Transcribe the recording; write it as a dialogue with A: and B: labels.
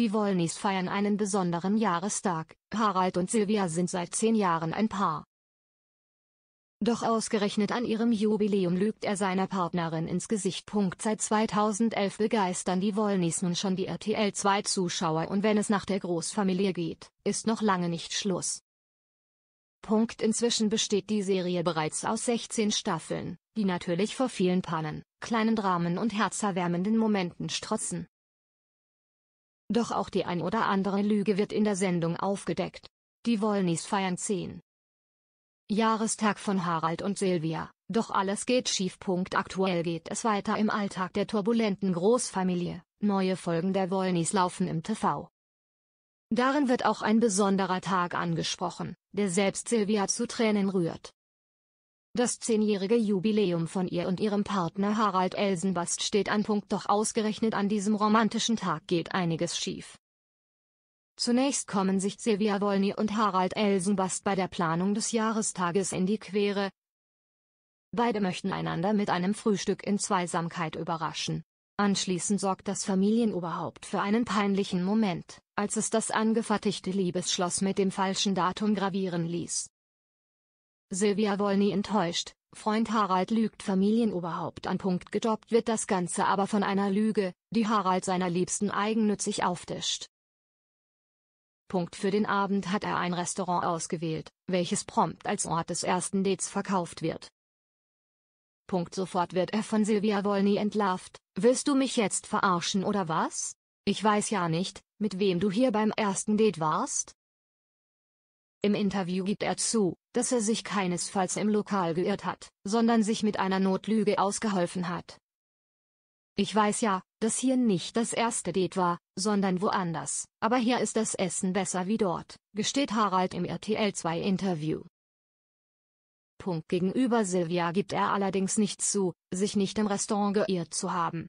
A: Die Wollnys feiern einen besonderen Jahrestag. Harald und Silvia sind seit zehn Jahren ein Paar. Doch ausgerechnet an ihrem Jubiläum lügt er seiner Partnerin ins Gesicht. Punkt. Seit 2011 begeistern die Wollnys nun schon die RTL 2 Zuschauer und wenn es nach der Großfamilie geht, ist noch lange nicht Schluss. Punkt. Inzwischen besteht die Serie bereits aus 16 Staffeln, die natürlich vor vielen Pannen, kleinen Dramen und herzerwärmenden Momenten strotzen. Doch auch die ein oder andere Lüge wird in der Sendung aufgedeckt. Die Wollnis feiern 10. Jahrestag von Harald und Silvia, doch alles geht schief. Aktuell geht es weiter im Alltag der turbulenten Großfamilie, neue Folgen der Wollnis laufen im TV. Darin wird auch ein besonderer Tag angesprochen, der selbst Silvia zu Tränen rührt. Das zehnjährige Jubiläum von ihr und ihrem Partner Harald Elsenbast steht an Punkt, doch ausgerechnet an diesem romantischen Tag geht einiges schief. Zunächst kommen sich Silvia Wolny und Harald Elsenbast bei der Planung des Jahrestages in die Quere. Beide möchten einander mit einem Frühstück in Zweisamkeit überraschen. Anschließend sorgt das Familienoberhaupt für einen peinlichen Moment, als es das angefertigte Liebesschloss mit dem falschen Datum gravieren ließ. Silvia Wolny enttäuscht, Freund Harald lügt Familienoberhaupt an. Punkt gedoppt wird das Ganze aber von einer Lüge, die Harald seiner Liebsten eigennützig auftischt. Punkt für den Abend hat er ein Restaurant ausgewählt, welches prompt als Ort des ersten Dates verkauft wird. Punkt sofort wird er von Silvia Wolny entlarvt, willst du mich jetzt verarschen oder was? Ich weiß ja nicht, mit wem du hier beim ersten Date warst. Im Interview gibt er zu, dass er sich keinesfalls im Lokal geirrt hat, sondern sich mit einer Notlüge ausgeholfen hat. Ich weiß ja, dass hier nicht das erste Date war, sondern woanders, aber hier ist das Essen besser wie dort, gesteht Harald im RTL 2 Interview. Punkt gegenüber Silvia gibt er allerdings nicht zu, sich nicht im Restaurant geirrt zu haben.